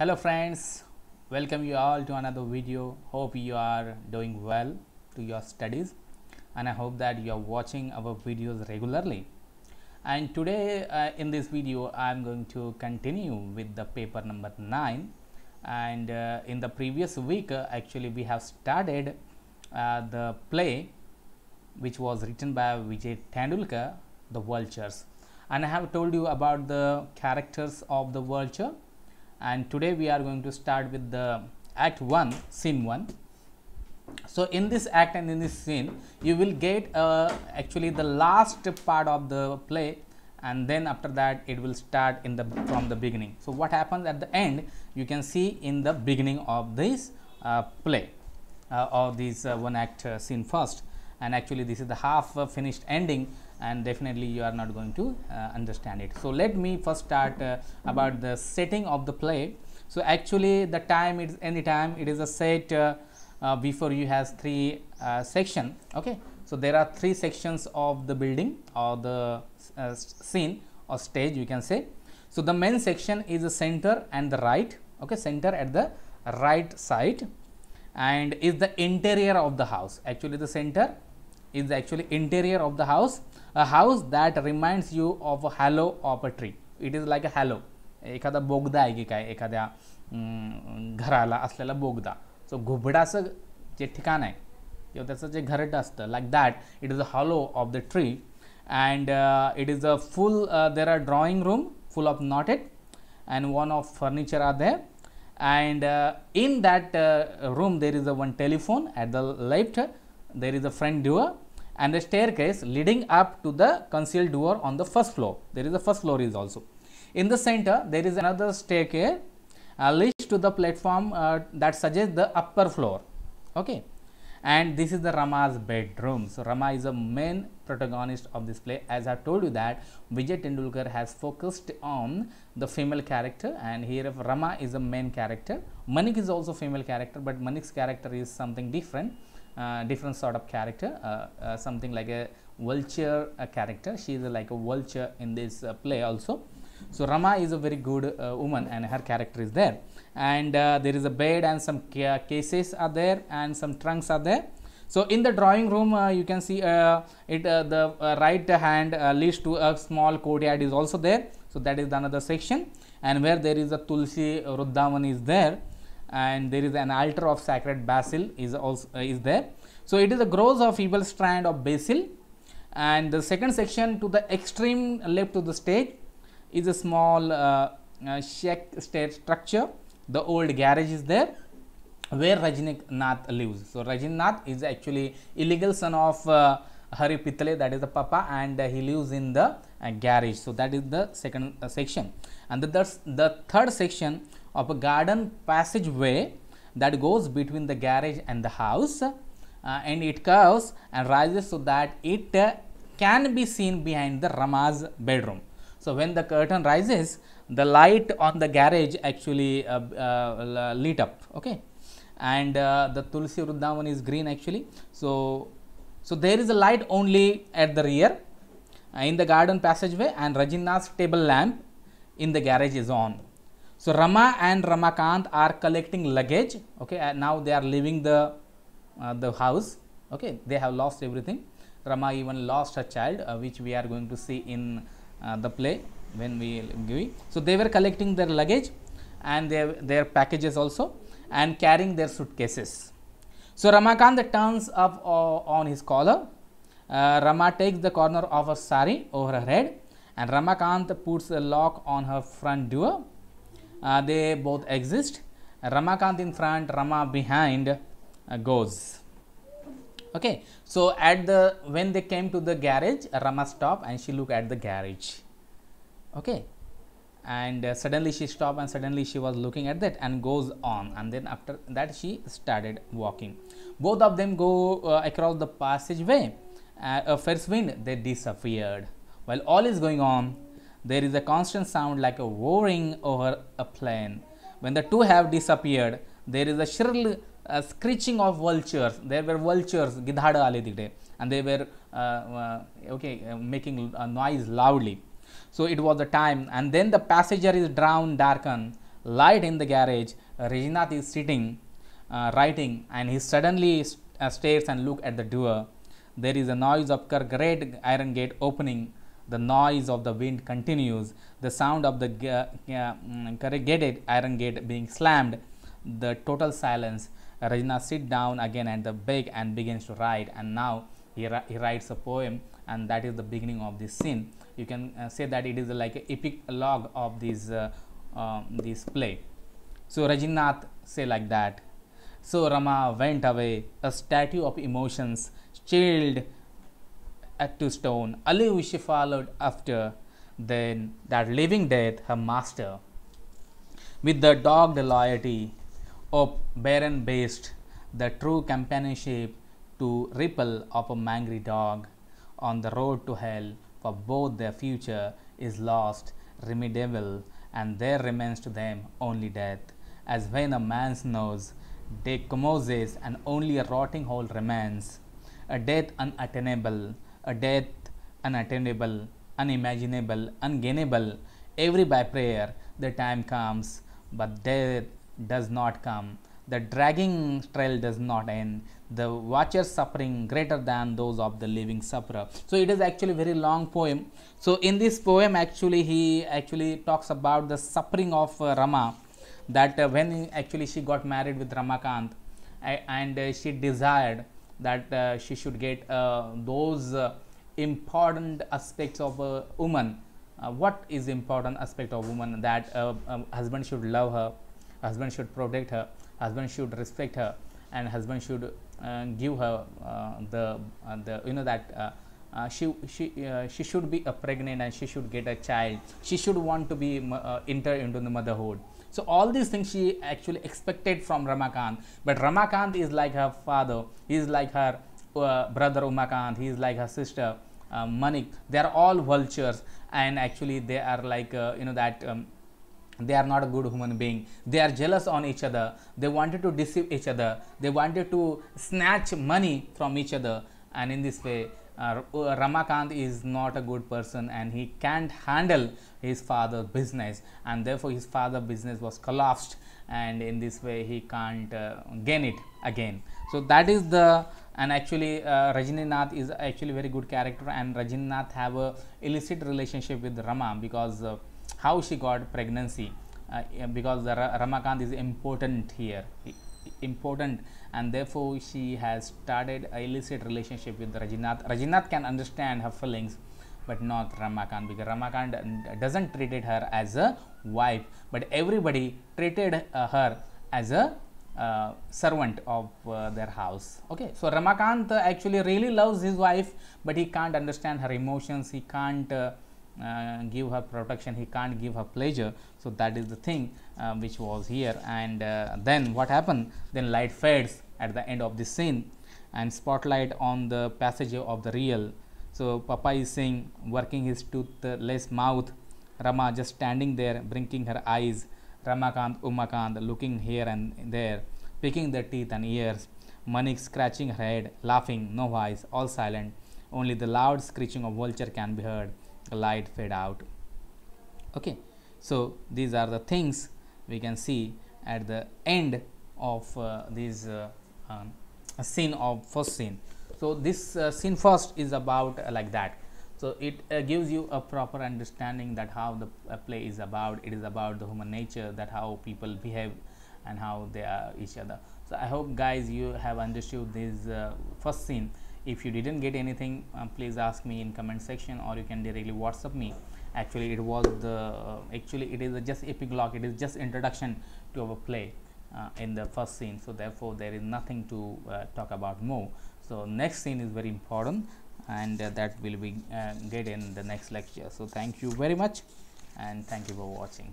hello friends welcome you all to another video hope you are doing well to your studies and i hope that you are watching our videos regularly and today uh, in this video i am going to continue with the paper number 9 and uh, in the previous week uh, actually we have started uh, the play which was written by vijay tendulkar the vultures and i have told you about the characters of the vulture and today we are going to start with the act 1 scene 1 so in this act and in this scene you will get uh, actually the last part of the play and then after that it will start in the from the beginning so what happens at the end you can see in the beginning of this uh, play uh, or this uh, one act uh, scene first and actually this is the half uh, finished ending and definitely you are not going to uh, understand it. So, let me first start uh, about the setting of the play. So, actually the time is any time it is a set uh, before you has three section. Okay. So, there are three sections of the building or the scene or stage you can say. So, the main section is the center and the right okay center at the right side and is the interior of the house actually the center is actually interior of the house a house that reminds you of a hollow of a tree it is like a hollow एखादा बोगदा आहे की काय एखाद्या घराला असलेला बोगदा सो घुबडाचं जे ठिकाण आहे किंवा त्याचं जे घरट असतं like that it is a hollow of the tree and it is a full there are drawing room full of not it and one of furniture are there and in that room there is a one telephone at the left there is a front door and a staircase leading up to the concealed door on the first floor. There is a first floor is also. In the center, there is another staircase uh, leads to the platform uh, that suggests the upper floor. Okay. And this is the Rama's bedroom. So, Rama is a main protagonist of this play. As I told you that Vijay Tendulkar has focused on the female character and here if Rama is a main character. Manik is also female character but Manik's character is something different uh, different sort of character uh, uh, something like a vulture character she is like a vulture in this play also so Rama is a very good uh, woman and her character is there. And uh, there is a bed and some cases are there and some trunks are there. So in the drawing room, uh, you can see it. the right hand leads to a small courtyard is also there. So that is another section. And where there is a Tulsi Ruddavan is there and there is an altar of sacred basil is also uh, is there. So, it is a growth of evil strand of basil and the second section to the extreme left of the stage is a small uh, uh, shack state structure. The old garage is there where Rajnik Nath lives. So, Rajnik Nath is actually illegal son of uh, Hari Pitale that is the papa and he lives in the uh, garage. So, that is the second uh, section and the, the third section of a garden passageway that goes between the garage and the house uh, and it curves and rises so that it uh, can be seen behind the Rama's bedroom. So, when the curtain rises, the light on the garage actually uh, uh lit up okay? and uh, the Tulsi Vrindavan is green actually. So, so, there is a light only at the rear uh, in the garden passageway and Rajina's table lamp in the garage is on. So Rama and Ramakant are collecting luggage. Okay, and now they are leaving the uh, the house. Okay, they have lost everything. Rama even lost her child, uh, which we are going to see in uh, the play when we give. So they were collecting their luggage and their their packages also and carrying their suitcases. So Ramakant turns up uh, on his collar. Uh, Rama takes the corner of her sari over her head and Ramakant puts a lock on her front door uh, they both exist. Ramakant in front, Rama behind uh, goes. Okay. So, at the when they came to the garage, Rama stopped and she looked at the garage. Okay. And uh, suddenly she stopped and suddenly she was looking at that and goes on and then after that she started walking. Both of them go uh, across the passageway. Uh, a wind, they disappeared. While all is going on, there is a constant sound like a roaring over a plane. When the two have disappeared, there is a shrill uh, screeching of vultures. There were vultures, gidhada ale and they were uh, uh, okay uh, making a noise loudly. So it was the time, and then the passenger is drowned, darkened, light in the garage. Reginath is sitting, uh, writing, and he suddenly st uh, stares and look at the door. There is a noise of great iron gate opening the noise of the wind continues, the sound of the mm, corrugated iron gate being slammed, the total silence. Rajna sits down again at the bag and begins to write and now he, he writes a poem and that is the beginning of this scene. You can uh, say that it is like an epic log of this, uh, uh, this play. So Rajinath say like that. So Rama went away, a statue of emotions, chilled to stone. Aliyu she followed after, then that living death her master. With the dogged loyalty of barren based, the true companionship to ripple of a mangry dog on the road to hell, for both their future is lost, remediable, and there remains to them only death. As when a man's nose decomposes and only a rotting hole remains, a death unattainable, a death unattainable, unimaginable, ungainable. Every by prayer the time comes, but death does not come. The dragging trail does not end. The watcher's suffering greater than those of the living sufferer. So it is actually very long poem. So in this poem, actually he actually talks about the suffering of uh, Rama, that uh, when actually she got married with Ramakant, I, and uh, she desired that uh, she should get uh, those uh, important aspects of a woman what is important aspect of woman that um, husband should love her husband should protect her husband should respect her and husband should uh, give her uh, the uh, the you know that she she she should be pregnant and she should get a child she should want to be enter into the motherhood so all these things she actually expected from Ramakant. But Ramakant is like her father. He is like her uh, brother Umakant. He is like her sister uh, Manik. They are all vultures and actually they are like, uh, you know, that um, they are not a good human being they are jealous on each other they wanted to deceive each other they wanted to snatch money from each other and in this way uh, uh, Ramakant is not a good person and he can't handle his father's business and therefore his father's business was collapsed and in this way he can't uh, gain it again. So that is the and actually uh, Rajininath is actually very good character and Rajininath have a illicit relationship with Rama because uh, how she got pregnancy uh, because Ramakant is important here. He, important and therefore she has started a illicit relationship with Rajinath. Rajinath can understand her feelings but not Ramakant because Ramakant doesn't treated her as a wife but everybody treated uh, her as a uh, servant of uh, their house okay so ramakant uh, actually really loves his wife but he can't understand her emotions he can't uh, uh, give her protection he can't give her pleasure so that is the thing uh, which was here and uh, then what happened then light fades at the end of the scene and spotlight on the passage of the real so papa is saying working his toothless mouth rama just standing there blinking her eyes ramakant umakant looking here and there picking their teeth and ears manik scratching her head laughing no voice all silent only the loud screeching of vulture can be heard light fade out okay so these are the things we can see at the end of uh, this uh, um, scene of first scene so this uh, scene first is about uh, like that so it uh, gives you a proper understanding that how the uh, play is about it is about the human nature that how people behave and how they are each other so i hope guys you have understood this first scene if you didn't get anything uh, please ask me in comment section or you can directly whatsapp me actually it was the uh, actually it is a just epilogue it is just introduction to our play uh, in the first scene so therefore there is nothing to uh, talk about more so next scene is very important and uh, that will be uh, get in the next lecture so thank you very much and thank you for watching